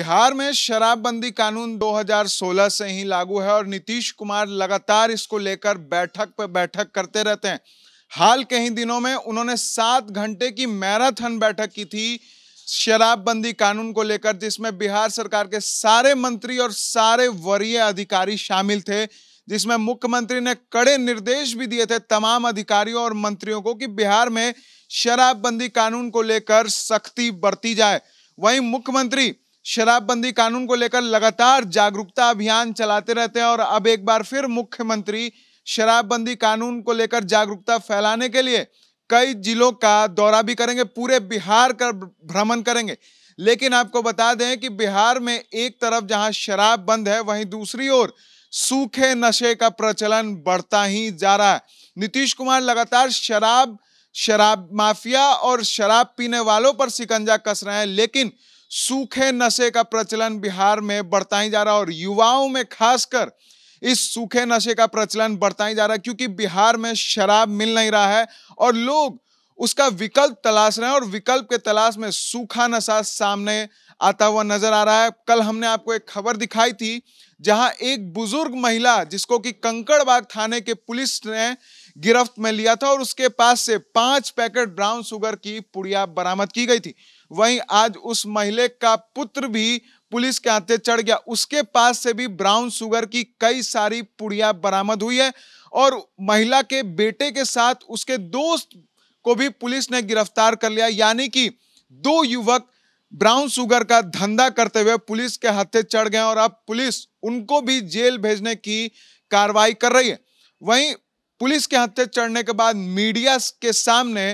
बिहार में शराबबंदी कानून 2016 से ही लागू है और नीतीश कुमार लगातार इसको लेकर बैठक पर बैठक करते रहते हैं हाल के ही दिनों में उन्होंने सात घंटे की मैराथन बैठक की थी शराबबंदी कानून को लेकर जिसमें बिहार सरकार के सारे मंत्री और सारे वरीय अधिकारी शामिल थे जिसमें मुख्यमंत्री ने कड़े निर्देश भी दिए थे तमाम अधिकारियों और मंत्रियों को कि बिहार में शराबबंदी कानून को लेकर सख्ती बरती जाए वहीं मुख्यमंत्री शराबबंदी कानून को लेकर लगातार जागरूकता अभियान चलाते रहते हैं और अब एक बार फिर मुख्यमंत्री शराबबंदी कानून को लेकर जागरूकता फैलाने के लिए कई जिलों का दौरा भी करेंगे पूरे बिहार का भ्रमण करेंगे लेकिन आपको बता दें कि बिहार में एक तरफ जहां शराब बंद है वहीं दूसरी ओर सूखे नशे का प्रचलन बढ़ता ही जा रहा है नीतीश कुमार लगातार शराब शराब माफिया और शराब पीने वालों पर शिकंजा कस रहे हैं लेकिन सूखे नशे का प्रचलन बिहार में बढ़ता ही जा रहा है और युवाओं में खासकर इस सूखे नशे का प्रचलन बढ़ता ही जा रहा है क्योंकि बिहार में शराब मिल नहीं रहा है और लोग उसका विकल्प तलाश रहे हैं और विकल्प के तलाश में सूखा नशा सामने आता हुआ नजर आ रहा है कल हमने आपको एक खबर दिखाई थी जहां एक बुजुर्ग महिला जिसको कि कंकड़बाग थाने के पुलिस ने गिरफ्त में लिया था और उसके पास से पांच पैकेट ब्राउन शुगर की पुड़िया बरामद की गई थी वहीं आज उस महिले का पुत्र भी पुलिस के हाथे चढ़ गया उसके पास से भी ब्राउन शुगर की कई सारी पुड़िया बरामद हुई है और महिला के बेटे के साथ उसके दोस्त को भी पुलिस ने गिरफ्तार कर लिया यानी कि दो युवक ब्राउन शुगर का धंधा करते हुए पुलिस के हाथे चढ़ गए और अब पुलिस उनको भी जेल भेजने की कार्रवाई कर रही है वहीं पुलिस के हत्थे चढ़ने के बाद मीडिया के सामने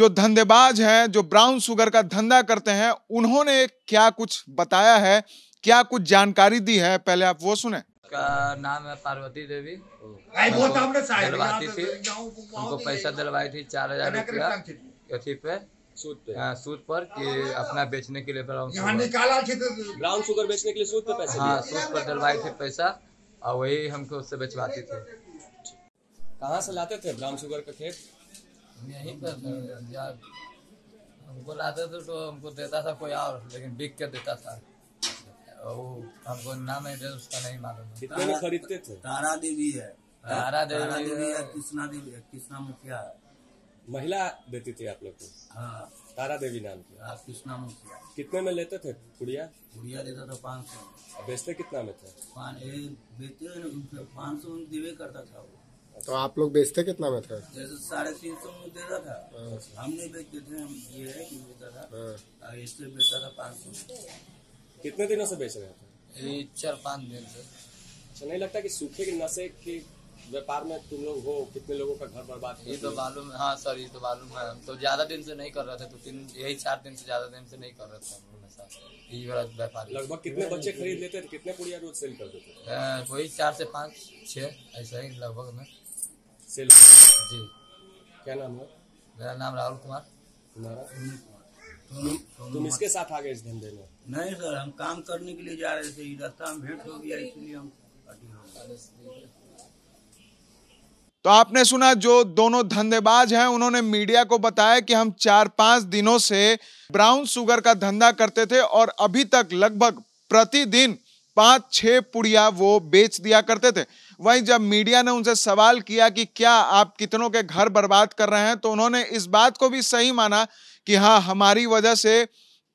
जो धंधेबाज हैं जो ब्राउन शुगर का धंधा करते हैं उन्होंने क्या कुछ बताया है क्या कुछ जानकारी दी है पहले आप वो सुने का नाम है पार्वती देवी तो दिलवाती थी उनको पैसा दिलवाई थी चार हजार रुपया अथी पे हाँ, सूद पर कि अपना बेचने के लिए ब्राउन ब्राउन शुगर बेचने के लिए सूद पे पैसा हाँ सूद पर दिलवाई थी पैसा और वही हमको उससे बेचवाती थी कहाँ से लाते थे ब्राउन शुगर का खेत यहीं पर यार हमको लाते थे तो हमको देता था कोई और लेकिन बिक के देता था वो हमको नाम है उसका नहीं मालूम कितने में खरीदते थे तारा देवी है तारा देवी देवी है कृष्णा देवी है कृष्णा मुखिया महिला देती थी आप लोग को हाँ तारा देवी नाम की हाँ, कृष्णा मुखिया कितने में लेते थे पुड़िया पुड़िया देता था पाँच सौ बेचते कितना में थे पाँच सौ देवे करता था वो तो आप लोग बेचते कितना में थे जैसे साढ़े तीन सौ में देता था हाँ। हम नहीं बेचते थे हम ये है कि था हाँ। इससे बेचता था पाँच सौ कितने दिनों से बेच रहे थे चार पाँच दिन से अच्छा नहीं लगता कि सूखे के नशे के व्यापार में तुम लोग हो कितने लोगों का घर बर्बाद ये तो मालूम है हाँ सर ये तो मालूम है हम तो ज्यादा दिन से नहीं कर रहे थे तो तीन यही चार दिन से ज्यादा दिन से नहीं कर रहे थे व्यापार लगभग कितने बच्चे खरीद लेते थे कितने पुड़िया रोज सेल कर देते थे वही चार से पाँच छः ऐसा ही लगभग में सेल जी क्या नाम है मेरा नाम राहुल कुमार तुम्हारा तुम, इसके साथ आ गए इस धंधे में नहीं सर हम काम करने के लिए जा रहे थे रास्ता में भेंट हो गया इसलिए हम तो आपने सुना जो दोनों धंधेबाज हैं उन्होंने मीडिया को बताया कि हम चार पांच दिनों से ब्राउन शुगर का धंधा करते थे और अभी तक लगभग प्रतिदिन पांच छह पुड़िया वो बेच दिया करते थे वहीं जब मीडिया ने उनसे सवाल किया कि क्या आप कितनों के घर बर्बाद कर रहे हैं तो उन्होंने इस बात को भी सही माना कि हाँ हमारी वजह से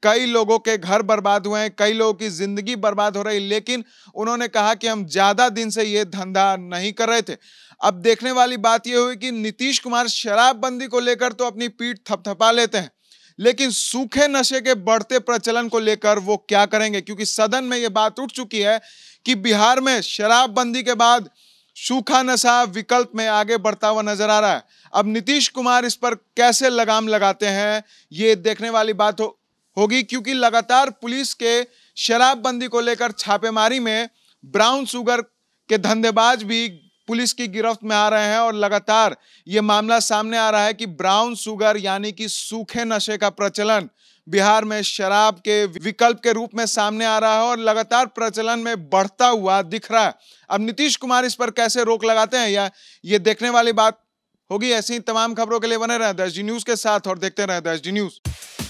कई लोगों के घर बर्बाद हुए हैं कई लोगों की ज़िंदगी बर्बाद हो रही लेकिन उन्होंने कहा कि हम ज़्यादा दिन से ये धंधा नहीं कर रहे थे अब देखने वाली बात यह हुई कि नीतीश कुमार शराबबंदी को लेकर तो अपनी पीठ थपथपा लेते हैं लेकिन सूखे नशे के बढ़ते प्रचलन को लेकर वो क्या करेंगे क्योंकि सदन में ये बात उठ चुकी है कि बिहार में शराबबंदी के बाद सूखा नशा विकल्प में आगे बढ़ता हुआ नजर आ रहा है अब नीतीश कुमार इस पर कैसे लगाम लगाते हैं ये देखने वाली बात हो, होगी क्योंकि लगातार पुलिस के शराबबंदी को लेकर छापेमारी में ब्राउन शुगर के धंधेबाज भी पुलिस की गिरफ्त में आ रहे हैं और लगातार ये मामला सामने आ रहा है कि ब्राउन शुगर यानी कि सूखे नशे का प्रचलन बिहार में शराब के विकल्प के रूप में सामने आ रहा है और लगातार प्रचलन में बढ़ता हुआ दिख रहा है अब नीतीश कुमार इस पर कैसे रोक लगाते हैं या ये देखने वाली बात होगी ऐसी तमाम खबरों के लिए बने रहें दस न्यूज़ के साथ और देखते रहें दस न्यूज़